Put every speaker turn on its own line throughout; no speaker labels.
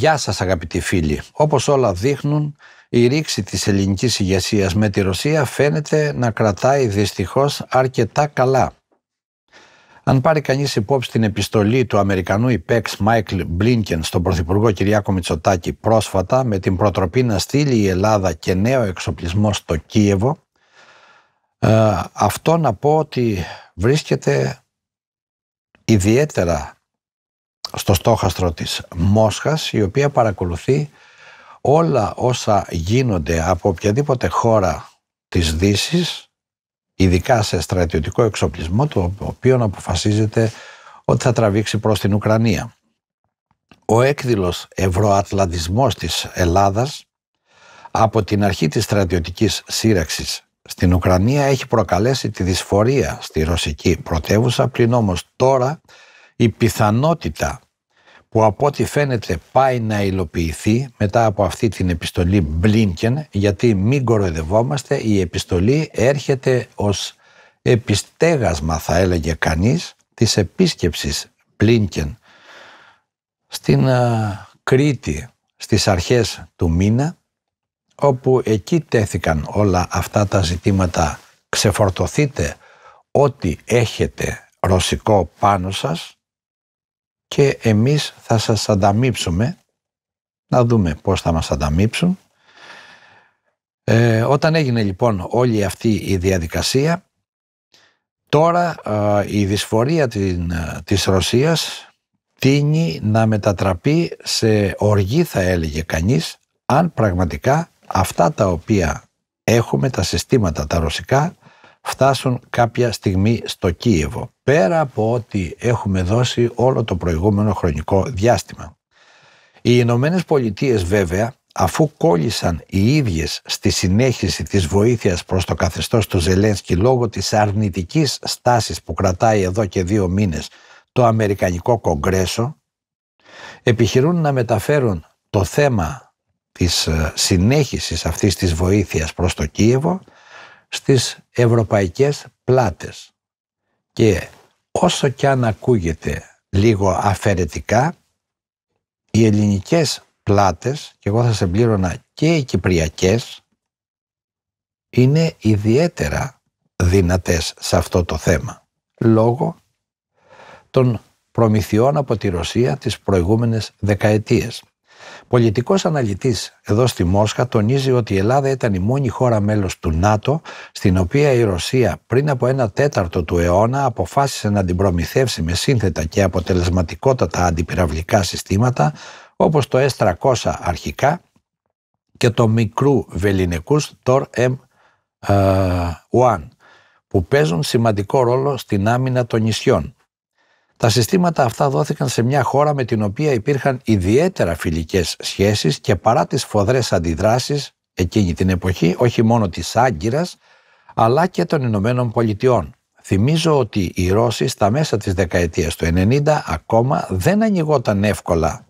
Γεια σας αγαπητοί φίλοι. Όπως όλα δείχνουν, η ρήξη της ελληνικής ηγεσίας με τη Ρωσία φαίνεται να κρατάει δυστυχώς αρκετά καλά. Αν πάρει κανείς υπόψη την επιστολή του Αμερικανού υπέξ Μάικλ Μπλίνκεν στον Πρωθυπουργό Κυριάκο Μητσοτάκη πρόσφατα με την προτροπή να στείλει η Ελλάδα και νέο εξοπλισμό στο Κίεβο, ε, αυτό να πω ότι βρίσκεται ιδιαίτερα στο στόχαστρο της Μόσχας η οποία παρακολουθεί όλα όσα γίνονται από οποιαδήποτε χώρα της δύσης, ειδικά σε στρατιωτικό εξοπλισμό το οποίο αποφασίζεται ότι θα τραβήξει προς την Ουκρανία. Ο έκδηλος ευρωατλαντισμός της Ελλάδας από την αρχή της στρατιωτικής σύραξης στην Ουκρανία έχει προκαλέσει τη δυσφορία στη ρωσική πρωτεύουσα πλην όμως τώρα η πιθανότητα που από ό,τι φαίνεται πάει να υλοποιηθεί μετά από αυτή την επιστολή Μπλίνκεν, γιατί μην κοροϊδευόμαστε, η επιστολή έρχεται ως επιστέγασμα θα έλεγε κανείς της επίσκεψης Μπλίνκεν στην ε, Κρήτη στις αρχές του μήνα όπου εκεί τέθηκαν όλα αυτά τα ζητήματα ξεφορτωθείτε ό,τι έχετε ρωσικό πάνω σας και εμείς θα σας ανταμείψουμε να δούμε πώς θα μας ανταμείψουν ε, όταν έγινε λοιπόν όλη αυτή η διαδικασία τώρα η δυσφορία την, της Ρωσίας τίνει να μετατραπεί σε οργή θα έλεγε κανείς αν πραγματικά αυτά τα οποία έχουμε τα συστήματα τα ρωσικά φτάσουν κάποια στιγμή στο Κίεβο. Πέρα από ό,τι έχουμε δώσει όλο το προηγούμενο χρονικό διάστημα. Οι Ηνωμένες Πολιτείες βέβαια αφού κόλλησαν οι ίδιες στη συνέχιση της βοήθειας προς το καθεστώς του Ζελένσκι λόγω της αρνητικής στάσης που κρατάει εδώ και δύο μήνες το Αμερικανικό Κογκρέσο, επιχειρούν να μεταφέρουν το θέμα της ε, συνέχισης αυτής της βοήθειας προς το Κίεβο στις ευρωπαϊκές πλάτες. Και όσο κι αν ακούγεται λίγο αφαιρετικά, οι ελληνικές πλάτες, και εγώ θα σε πλήρωνα και οι κυπριακές, είναι ιδιαίτερα δυνατές σε αυτό το θέμα, λόγω των προμηθειών από τη Ρωσία τις προηγούμενες δεκαετίες. Πολιτικός αναλυτής εδώ στη Μόσχα τονίζει ότι η Ελλάδα ήταν η μόνη χώρα μέλος του ΝΑΤΟ, στην οποία η Ρωσία πριν από ένα τέταρτο του αιώνα αποφάσισε να την προμηθεύσει με σύνθετα και αποτελεσματικότατα αντιπυραυλικά συστήματα, όπως το S300 αρχικά και το μικρού βεληνικού TOR M1 ε, που παίζουν σημαντικό ρόλο στην άμυνα των νησιών. Τα συστήματα αυτά δόθηκαν σε μια χώρα με την οποία υπήρχαν ιδιαίτερα φιλικές σχέσεις και παρά τις φοδρές αντιδράσεις εκείνη την εποχή όχι μόνο της Άγκυρας αλλά και των Ηνωμένων Πολιτειών. Θυμίζω ότι οι Ρώσοι στα μέσα της δεκαετίας του 90 ακόμα δεν ανοιγόταν εύκολα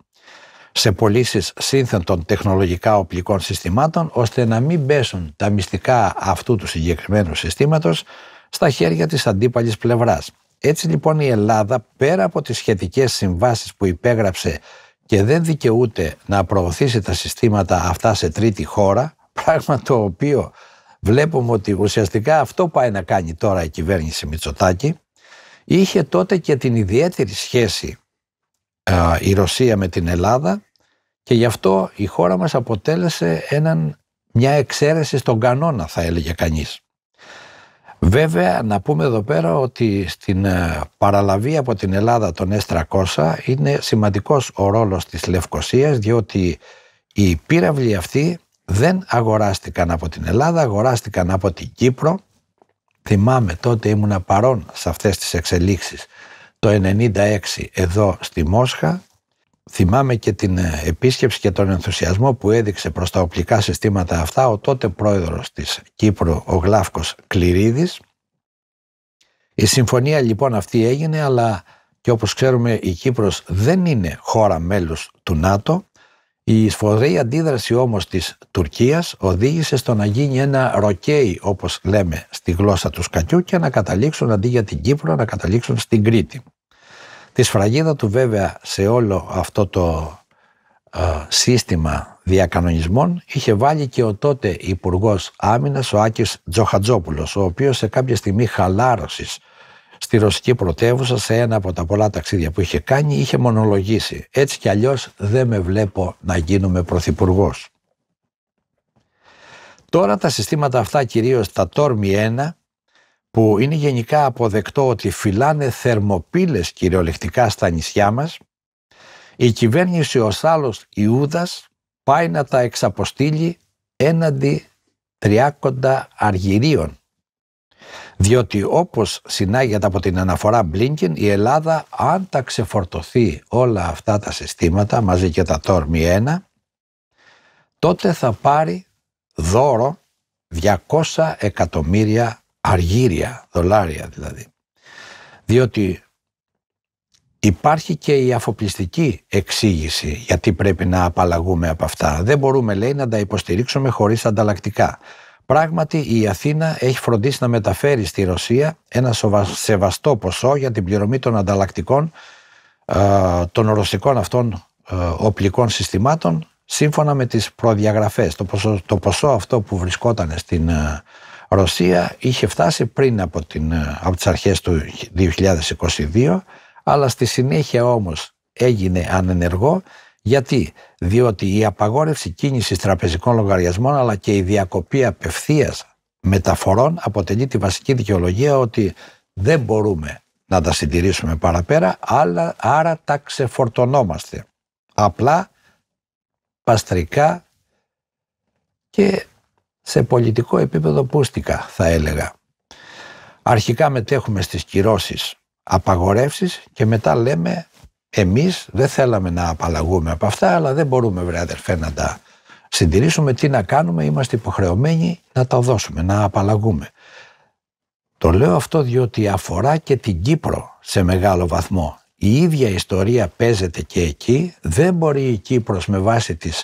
σε πωλήσει σύνθετων τεχνολογικά οπλικών συστημάτων ώστε να μην πέσουν τα μυστικά αυτού του συγκεκριμένου συστήματος στα χέρια της αντίπαλης πλευράς. Έτσι λοιπόν η Ελλάδα πέρα από τις σχετικές συμβάσεις που υπέγραψε και δεν δικαιούται να προωθήσει τα συστήματα αυτά σε τρίτη χώρα, πράγμα το οποίο βλέπουμε ότι ουσιαστικά αυτό πάει να κάνει τώρα η κυβέρνηση Μητσοτάκη, είχε τότε και την ιδιαίτερη σχέση η Ρωσία με την Ελλάδα και γι' αυτό η χώρα μας αποτέλεσε έναν, μια εξαίρεση στον κανόνα θα έλεγε κανείς. Βέβαια, να πούμε εδώ πέρα ότι στην ε, παραλαβή από την Ελλάδα των S300 είναι σημαντικός ο ρόλος της Λευκοσίας, διότι οι πύραυλοι αυτοί δεν αγοράστηκαν από την Ελλάδα, αγοράστηκαν από την Κύπρο. Θυμάμαι τότε ήμουνα παρόν σε αυτές τις εξελίξεις το 1996 εδώ στη Μόσχα Θυμάμαι και την ε, επίσκεψη και τον ενθουσιασμό που έδειξε προς τα οπλικά συστήματα αυτά ο τότε πρόεδρος της Κύπρου, ο Γλάφκος Κληρίδης. Η συμφωνία λοιπόν αυτή έγινε, αλλά και όπως ξέρουμε η Κύπρος δεν είναι χώρα μέλους του ΝΑΤΟ. Η σφοδρή αντίδραση όμως της Τουρκίας οδήγησε στο να γίνει ένα ροκέι όπως λέμε στη γλώσσα του σκατιού και να καταλήξουν αντί για την Κύπρο να καταλήξουν στην Κρήτη. Τη σφραγίδα του βέβαια σε όλο αυτό το ε, σύστημα διακανονισμών είχε βάλει και ο τότε Υπουργός Άμυνας, ο Άκης Τζοχατζόπουλος, ο οποίος σε κάποια στιγμή χαλάρωσης στη ρωσική πρωτεύουσα σε ένα από τα πολλά ταξίδια που είχε κάνει, είχε μονολογήσει. Έτσι κι αλλιώς δεν με βλέπω να γίνομαι πρωθυπουργός. Τώρα τα συστήματα αυτά, κυρίως τα Τόρμι που είναι γενικά αποδεκτό ότι φυλάνε θερμοπύλες κυριολεκτικά στα νησιά μας, η κυβέρνηση ο άλλος Ιούδας πάει να τα εξαποστείλει έναντι τριάκοντα αργυρίων. Διότι όπως συνάγεται από την αναφορά Μπλίνκιν, η Ελλάδα αν τα ξεφορτωθεί όλα αυτά τα συστήματα, μαζί και τα τόρμη 1, τότε θα πάρει δώρο 200 εκατομμύρια αργύρια, δολάρια δηλαδή. Διότι υπάρχει και η αφοπλιστική εξήγηση γιατί πρέπει να απαλλαγούμε από αυτά. Δεν μπορούμε λέει να τα υποστηρίξουμε χωρίς ανταλλακτικά. Πράγματι η Αθήνα έχει φροντίσει να μεταφέρει στη Ρωσία ένα σεβαστό ποσό για την πληρωμή των ανταλλακτικών ε, των ρωσικών αυτών ε, οπλικών συστημάτων σύμφωνα με τις προδιαγραφές. Το ποσό, το ποσό αυτό που βρισκόταν στην ε, Ρωσία είχε φτάσει πριν από, την, ε, από τις αρχές του 2022, αλλά στη συνέχεια όμως έγινε ανενεργό. Γιατί? Διότι η απαγόρευση κίνησης τραπεζικών λογαριασμών αλλά και η διακοπή απευθείας μεταφορών αποτελεί τη βασική δικαιολογία ότι δεν μπορούμε να τα συντηρήσουμε παραπέρα, αλλά, άρα τα ξεφορτωνόμαστε. Απλά, παστρικά και σε πολιτικό επίπεδο πούστικα θα έλεγα. Αρχικά μετέχουμε στις κυρώσεις απαγορεύσεις και μετά λέμε εμείς δεν θέλαμε να απαλλαγούμε από αυτά αλλά δεν μπορούμε βρε αδερφέ να τα συντηρήσουμε. Τι να κάνουμε, είμαστε υποχρεωμένοι να τα δώσουμε, να απαλλαγούμε. Το λέω αυτό διότι αφορά και την Κύπρο σε μεγάλο βαθμό. Η ίδια ιστορία παίζεται και εκεί. Δεν μπορεί η Κύπρος με βάση τις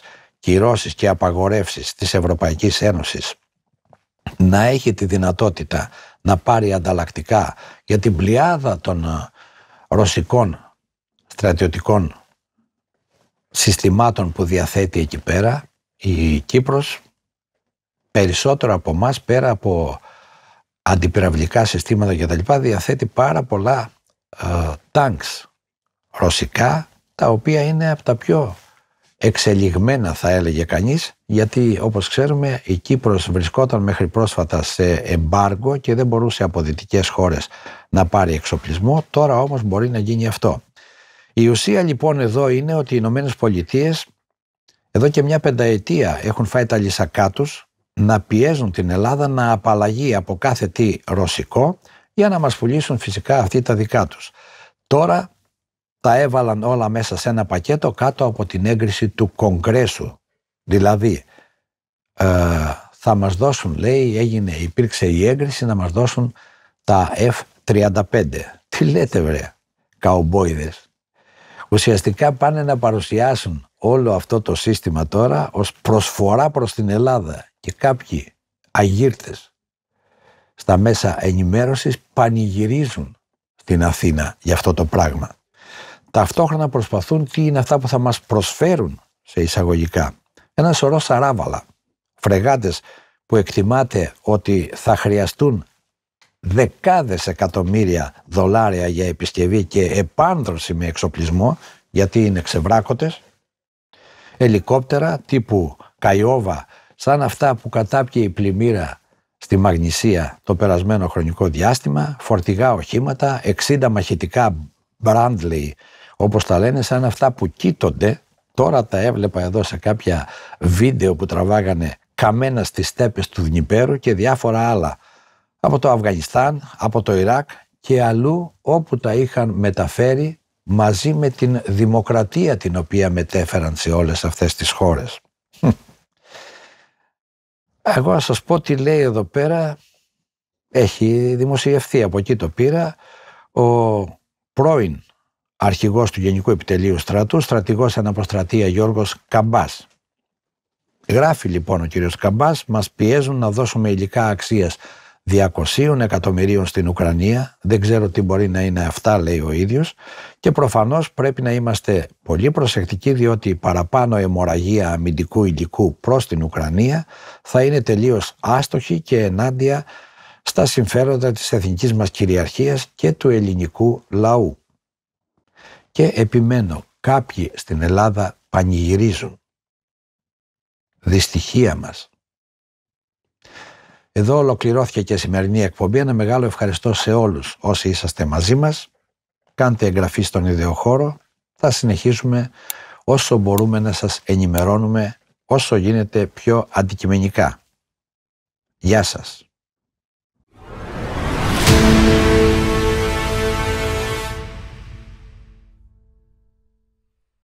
κυρώσεις και απαγορεύσεις της Ευρωπαϊκής Ένωσης να έχει τη δυνατότητα να πάρει ανταλλακτικά για την πλειάδα των ε, ρωσικών στρατιωτικών συστημάτων που διαθέτει εκεί πέρα η Κύπρος περισσότερο από εμάς πέρα από αντιπυραυλικά συστήματα και τα λοιπά διαθέτει πάρα πολλά ε, ρωσικά τα οποία είναι από τα πιο εξελιγμένα θα έλεγε κανείς γιατί όπως ξέρουμε η Κύπρος βρισκόταν μέχρι πρόσφατα σε εμπάργκο και δεν μπορούσε από δυτικές χώρες να πάρει εξοπλισμό τώρα όμως μπορεί να γίνει αυτό. Η ουσία λοιπόν εδώ είναι ότι οι Ηνωμένες Πολιτείες εδώ και μια πενταετία έχουν φάει τα λυσακά τους να πιέζουν την Ελλάδα να απαλλαγεί από κάθε τι ρωσικό για να μας πουλήσουν φυσικά αυτή τα δικά τους. Τώρα τα έβαλαν όλα μέσα σε ένα πακέτο κάτω από την έγκριση του Κογκρέσου. Δηλαδή, ε, θα μας δώσουν, λέει, έγινε, υπήρξε η έγκριση να μας δώσουν τα F-35. Τι λέτε βρε, καουμπόιδες. Ουσιαστικά πάνε να παρουσιάσουν όλο αυτό το σύστημα τώρα ως προσφορά προς την Ελλάδα και κάποιοι αγύρτες στα μέσα ενημέρωσης πανηγυρίζουν στην Αθήνα για αυτό το πράγμα ταυτόχρονα προσπαθούν τι είναι αυτά που θα μας προσφέρουν σε εισαγωγικά. Ένα σωρό σαράβαλα, φρεγάτες που εκτιμάται ότι θα χρειαστούν δεκάδες εκατομμύρια δολάρια για επισκευή και επάνδρωση με εξοπλισμό, γιατί είναι ξεβράκωτες, ελικόπτερα τύπου Καϊόβα, σαν αυτά που κατάπιε η πλημμύρα στη Μαγνησία το περασμένο χρονικό διάστημα, φορτηγά οχήματα, 60 μαχητικά Bradley όπως τα λένε, σαν αυτά που κοίτονται. Τώρα τα έβλεπα εδώ σε κάποια βίντεο που τραβάγανε καμένα στις στέπες του Δνηπέρου και διάφορα άλλα από το Αφγανιστάν, από το Ιράκ και αλλού όπου τα είχαν μεταφέρει μαζί με την δημοκρατία την οποία μετέφεραν σε όλες αυτές τις χώρες. Εγώ να σας πω τι λέει εδώ πέρα, έχει δημοσιευθεί από εκεί το πήρα, ο πρώην αρχηγός του Γενικού Επιτελείου Στρατού, Στρατηγός αναποστρατεία Γιώργος Καμπάς. Γράφει λοιπόν ο κύριος Καμπάς, μας πιέζουν να δώσουμε υλικά αξίας 200 εκατομμυρίων στην Ουκρανία, δεν ξέρω τι μπορεί να είναι αυτά λέει ο ίδιος και προφανώς πρέπει να είμαστε πολύ προσεκτικοί διότι παραπάνω αιμορραγία αμυντικού υλικού προς την Ουκρανία θα είναι τελείως άστοχη και ενάντια στα συμφέροντα της εθνικής μας κυριαρχίας και του ελληνικού λαού. Και επιμένω, κάποιοι στην Ελλάδα πανηγυρίζουν. Δυστυχία μας. Εδώ ολοκληρώθηκε και η σημερινή εκπομπή. Ένα μεγάλο ευχαριστώ σε όλους όσοι είσαστε μαζί μας. Κάντε εγγραφή στον ιδεοχώρο. Θα συνεχίσουμε όσο μπορούμε να σας ενημερώνουμε όσο γίνεται πιο αντικειμενικά. Γεια σας.